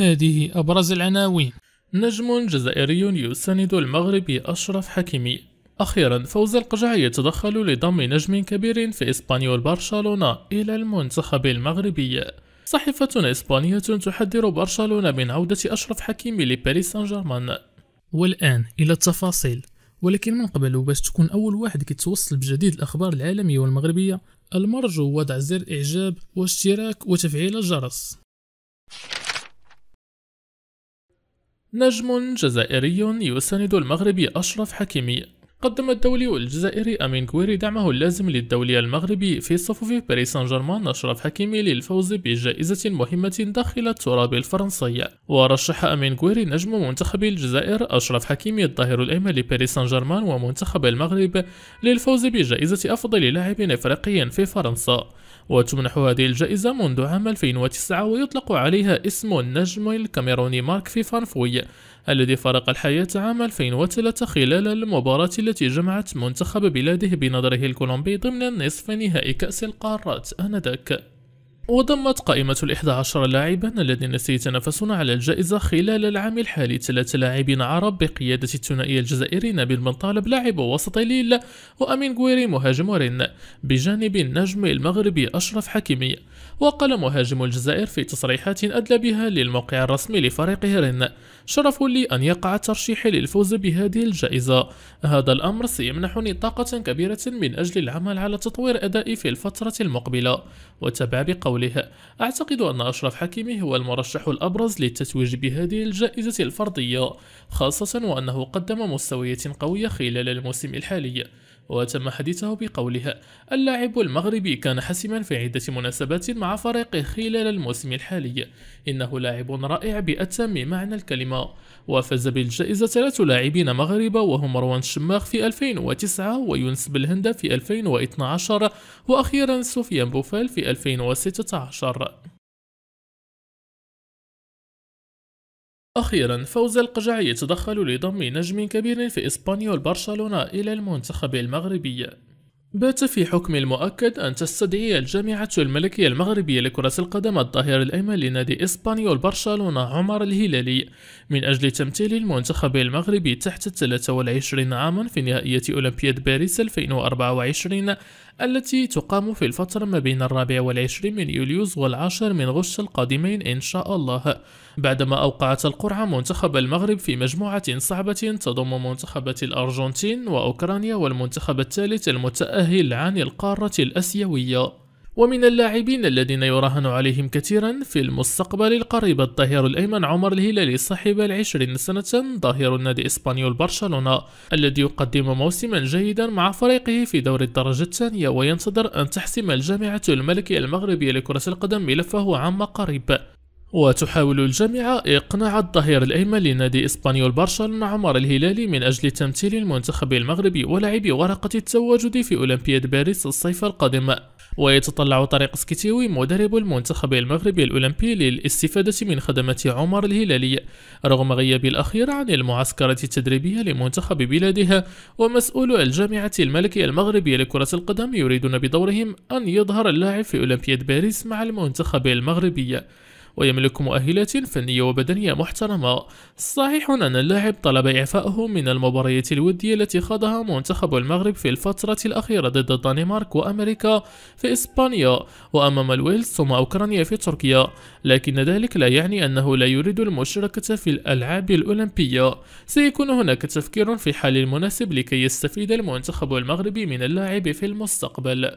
هذه أبرز العناوين نجم جزائري يساند المغربي أشرف حكيمي أخيرا فوز القجع يتدخل لضم نجم كبير في إسبانيول برشلونة إلى المنتخب المغربي صحيفة إسبانية تحذر برشلونة من عودة أشرف حكيمي لباريس سان جيرمان والآن إلى التفاصيل ولكن من قبل باش تكون أول واحد كيتوصل بجديد الأخبار العالمية والمغربية المرجو وضع زر إعجاب واشتراك وتفعيل الجرس you نجم جزائري يساند المغربي أشرف حكيمي قدم الدولي الجزائري أمين كويري دعمه اللازم للدولي المغربي في صفوف باريس سان جيرمان أشرف حكيمي للفوز بجائزة مهمة داخل التراب الفرنسي ورشح أمين كويري نجم منتخب الجزائر أشرف حكيمي الظهير الأيمن لباريس سان جيرمان ومنتخب المغرب للفوز بجائزة أفضل لاعب إفريقي في فرنسا وتمنح هذه الجائزة منذ عام 2009 ويطلق عليها اسم النجم الكاميروني مارك فيفانفوي الذي فارق الحياة عام 2003 خلال المباراة التي جمعت منتخب بلاده بنظره الكولومبي ضمن نصف نهائي كأس القارات آنذاك وضمت قائمة الإحدى عشر لاعبا الذين سيتنافسون على الجائزة خلال العام الحالي ثلاثة لاعبين عرب بقيادة الثنائي الجزائري نبيل منطالب لاعب وسط ليل وأمين غويري مهاجم رن بجانب النجم المغربي أشرف حكيمي وقال مهاجم الجزائر في تصريحات أدلى بها للموقع الرسمي لفريقه رن شرف لي أن يقع الترشيح للفوز بهذه الجائزة هذا الأمر سيمنحني طاقة كبيرة من أجل العمل على تطوير أدائي في الفترة المقبلة وتبع بقول حولها أعتقد أن أشرف حكيمي هو المرشح الأبرز للتتويج بهذه الجائزة الفردية خاصة وأنه قدم مستويات قوية خلال الموسم الحالي وتم حديثه بقولها اللاعب المغربي كان حاسما في عدة مناسبات مع فريقه خلال الموسم الحالي إنه لاعب رائع بأتم معنى الكلمة وفاز بالجائزة ثلاث لاعبين مغربة وهم مروان الشماخ في 2009 ويونس بالهند في 2012 وأخيرا سفيان بوفال في 2016 أخيرا فوز القجعي يتدخل لضم نجم كبير في إسبانيول برشلونة إلى المنتخب المغربي بات في حكم المؤكد أن تستدعي الجامعة الملكية المغربية لكرة القدم الظهير الأيمن لنادي إسبانيول برشلونة عمر الهلالي من أجل تمثيل المنتخب المغربي تحت 23 عاما في نهائية أولمبياد باريس 2024 التي تقام في الفترة ما بين الرابع والعشرين من يوليوز والعاشر من غش القادمين إن شاء الله بعدما أوقعت القرعة منتخب المغرب في مجموعة صعبة تضم منتخبات الأرجنتين وأوكرانيا والمنتخب الثالث المتأهل الباهل عن القارة الأسيوية ومن اللاعبين الذين يراهن عليهم كثيرا في المستقبل القريب الظهير الأيمن عمر الهلالي صاحب العشرين سنة ظهير النادي إسبانيول برشلونة الذي يقدم موسما جيدا مع فريقه في دور الدرجة الثانية وينتظر أن تحسم الجامعة الملكية المغربية لكرة القدم ملفه عما قريب وتحاول الجامعة إقناع الظهير الأيمن لنادي إسبانيول برشلونة عمر الهلالي من أجل تمثيل المنتخب المغربي ولعب ورقة التواجد في أولمبياد باريس الصيف القادم ويتطلع طارق سكيتيوي مدرب المنتخب المغربي الأولمبي للاستفادة من خدمات عمر الهلالي رغم غيابه الأخير عن المعسكرات التدريبية لمنتخب بلادها ومسؤول الجامعة الملكية المغربية لكرة القدم يريدون بدورهم أن يظهر اللاعب في أولمبياد باريس مع المنتخب المغربي ويملك مؤهلات فنية وبدنية محترمة صحيح أن اللاعب طلب إعفائه من المباريات الودية التي خاضها منتخب المغرب في الفترة الأخيرة ضد الدنمارك وأمريكا في إسبانيا وأمام الويلز ثم أوكرانيا في تركيا لكن ذلك لا يعني أنه لا يريد المشاركة في الألعاب الأولمبية سيكون هناك تفكير في حال المناسب لكي يستفيد المنتخب المغربي من اللاعب في المستقبل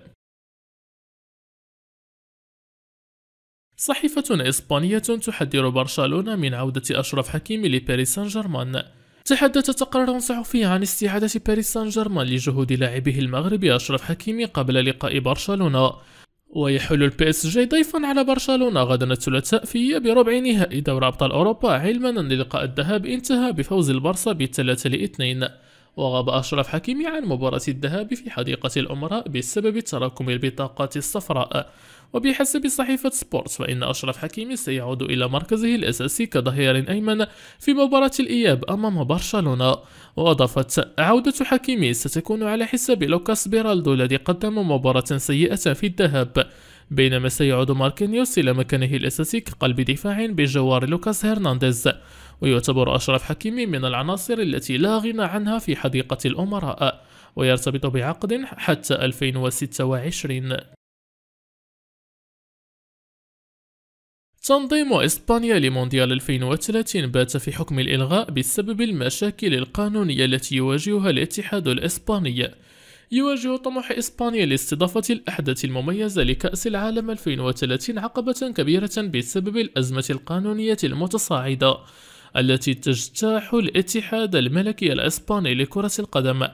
صحيفة إسبانية تحذر برشلونة من عودة أشرف حكيمي لباريس سان جيرمان تحدث تقرير صحفي عن استعادة باريس سان جيرمان لجهود لاعبه المغربي أشرف حكيمي قبل لقاء برشلونة ويحل البي اس جي ضيفا على برشلونة غدا الثلاثاء في بربع نهائي دوري أبطال أوروبا علما أن لقاء الذهاب انتهى بفوز البرصة بثلاثة لاثنين وغاب أشرف حكيمي عن مباراة الذهاب في حديقة الأمراء بسبب تراكم البطاقات الصفراء وبحسب صحيفة سبورتس فإن أشرف حكيمي سيعود إلى مركزه الأساسي كظهير أيمن في مباراة الإياب أمام برشلونة وأضافت عودة حكيمي ستكون على حساب لوكاس بيرالدو الذي قدم مباراة سيئة في الذهاب بينما سيعود ماركينيوس إلى مكانه الأساسي كقلب دفاع بجوار لوكاس هرنانديز ويعتبر أشرف حكيمي من العناصر التي لا غنى عنها في حديقة الأمراء ويرتبط بعقد حتى 2026 تنظيم إسبانيا لمونديال 2030 بات في حكم الإلغاء بسبب المشاكل القانونية التي يواجهها الاتحاد الإسباني يواجه طموح إسبانيا لاستضافة الأحداث المميزة لكأس العالم 2030 عقبة كبيرة بسبب الأزمة القانونية المتصاعدة التي تجتاح الاتحاد الملكي الإسباني لكرة القدم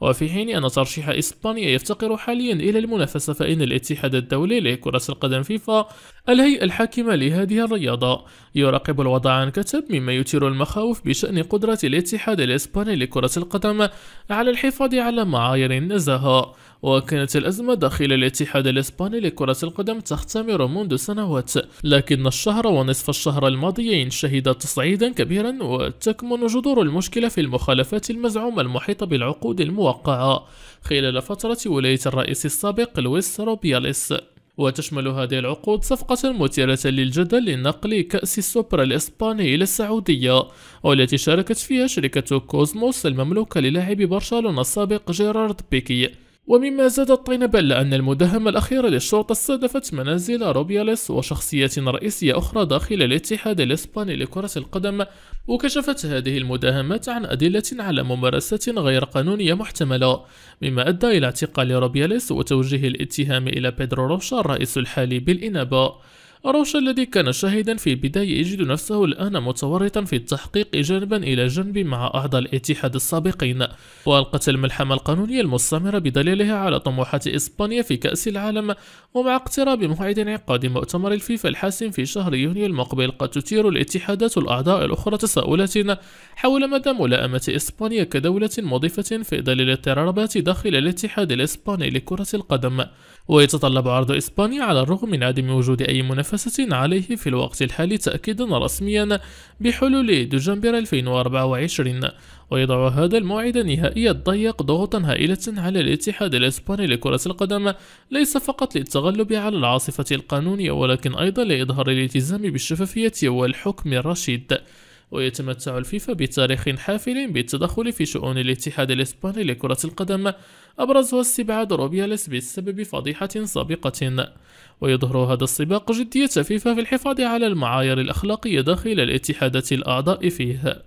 وفي حين أن ترشيح إسبانيا يفتقر حاليا إلى المنافسة فإن الاتحاد الدولي لكرة القدم فيفا الهيئة الحاكمة لهذه الرياضة يراقب الوضع عن كثب مما يثير المخاوف بشأن قدرة الاتحاد الإسباني لكرة القدم على الحفاظ على معايير النزاهة وكانت الأزمة داخل الاتحاد الإسباني لكرة القدم تختمر منذ سنوات لكن الشهر ونصف الشهر الماضيين شهد تصعيدا كبيرا وتكمن جذور المشكلة في المخالفات المزعومة المحيطة بالعقود الموقعة خلال فترة ولاية الرئيس السابق لويس روبياليس وتشمل هذه العقود صفقة مثيرة للجدل لنقل كأس السوبر الإسباني إلى السعودية والتي شاركت فيها شركة كوزموس المملوكة للاعب برشلونة السابق جيرارد بيكي ومما زاد الطين بل أن المداهمة الأخيرة للشرطة استهدفت منازل روبياليس وشخصيات رئيسية أخرى داخل الاتحاد الإسباني لكرة القدم وكشفت هذه المداهمات عن أدلة على ممارسات غير قانونية محتملة مما أدى إلى اعتقال روبياليس وتوجيه الاتهام إلى بيدرو روشا الرئيس الحالي بالإنابة روش الذي كان شاهدا في البداية يجد نفسه الآن متورطا في التحقيق جانبا إلى جنب مع أعضاء الاتحاد السابقين وألقت الملحمة القانونية المستمرة بدليلها على طموحات إسبانيا في كأس العالم ومع اقتراب موعد انعقاد مؤتمر الفيفا الحاسم في شهر يونيو المقبل قد تثير الاتحادات الأعضاء الأخرى تساؤلات حول مدى ملائمة إسبانيا كدولة مضيفة في ظل الاضطرابات داخل الاتحاد الإسباني لكرة القدم ويتطلب عرض إسبانيا على الرغم من عدم وجود أي منافسة عليه في الوقت الحالي تأكيدا رسميا بحلول دجنبر 2024 ويضع هذا الموعد النهائي الضيق ضغوطا هائلة على الاتحاد الإسباني لكرة القدم ليس فقط للتغلب على العاصفة القانونية ولكن أيضا لإظهار الالتزام بالشفافية والحكم الرشيد ويتمتع الفيفا بتاريخ حافل بالتدخل في شؤون الاتحاد الإسباني لكرة القدم أبرزها استبعاد روبياليس بسبب فضيحة سابقة ويظهر هذا السباق جدية فيفا في الحفاظ على المعايير الأخلاقية داخل الاتحادات الأعضاء فيه